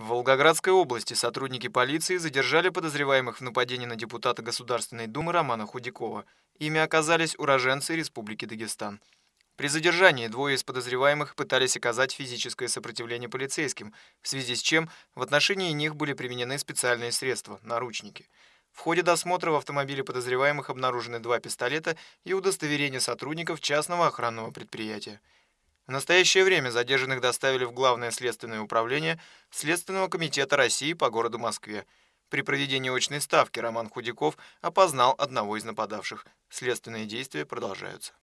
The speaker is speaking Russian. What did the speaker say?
В Волгоградской области сотрудники полиции задержали подозреваемых в нападении на депутата Государственной Думы Романа Худякова. Ими оказались уроженцы Республики Дагестан. При задержании двое из подозреваемых пытались оказать физическое сопротивление полицейским, в связи с чем в отношении них были применены специальные средства – наручники. В ходе досмотра в автомобиле подозреваемых обнаружены два пистолета и удостоверение сотрудников частного охранного предприятия. В настоящее время задержанных доставили в Главное следственное управление Следственного комитета России по городу Москве. При проведении очной ставки Роман Худяков опознал одного из нападавших. Следственные действия продолжаются.